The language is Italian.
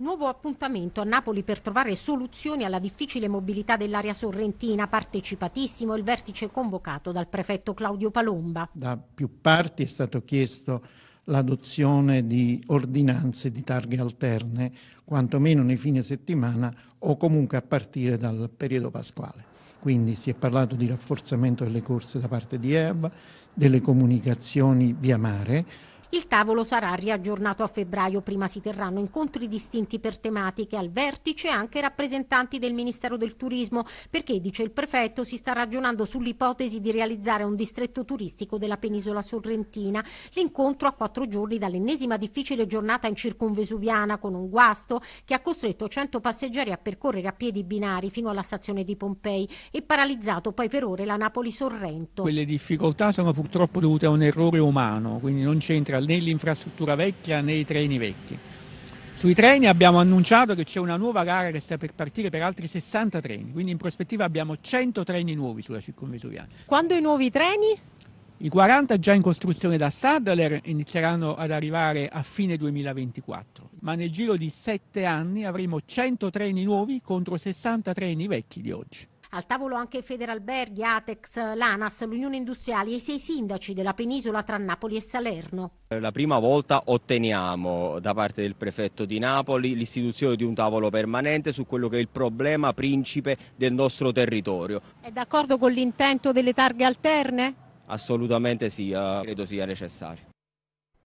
Nuovo appuntamento a Napoli per trovare soluzioni alla difficile mobilità dell'area sorrentina, partecipatissimo il vertice convocato dal prefetto Claudio Palomba. Da più parti è stato chiesto l'adozione di ordinanze di targhe alterne, quantomeno nei fine settimana o comunque a partire dal periodo pasquale. Quindi si è parlato di rafforzamento delle corse da parte di EAB, delle comunicazioni via mare, il tavolo sarà riaggiornato a febbraio, prima si terranno incontri distinti per tematiche, al vertice anche rappresentanti del Ministero del Turismo, perché, dice il prefetto, si sta ragionando sull'ipotesi di realizzare un distretto turistico della penisola sorrentina. L'incontro a quattro giorni dall'ennesima difficile giornata in circunvesuviana con un guasto che ha costretto 100 passeggeri a percorrere a piedi binari fino alla stazione di Pompei e paralizzato poi per ore la Napoli-Sorrento. Quelle difficoltà sono purtroppo dovute a un errore umano, quindi non c'entra c'era né l'infrastruttura vecchia né i treni vecchi. Sui treni abbiamo annunciato che c'è una nuova gara che sta per partire per altri 60 treni, quindi in prospettiva abbiamo 100 treni nuovi sulla circonvesuriana. Quando i nuovi treni? I 40 già in costruzione da Stadler inizieranno ad arrivare a fine 2024, ma nel giro di 7 anni avremo 100 treni nuovi contro 60 treni vecchi di oggi. Al tavolo anche Federalberghi, Atex, l'ANAS, l'Unione Industriali e i sei sindaci della penisola tra Napoli e Salerno. Eh, la prima volta otteniamo da parte del prefetto di Napoli l'istituzione di un tavolo permanente su quello che è il problema principe del nostro territorio. È d'accordo con l'intento delle targhe alterne? Assolutamente sì, eh, credo sia necessario.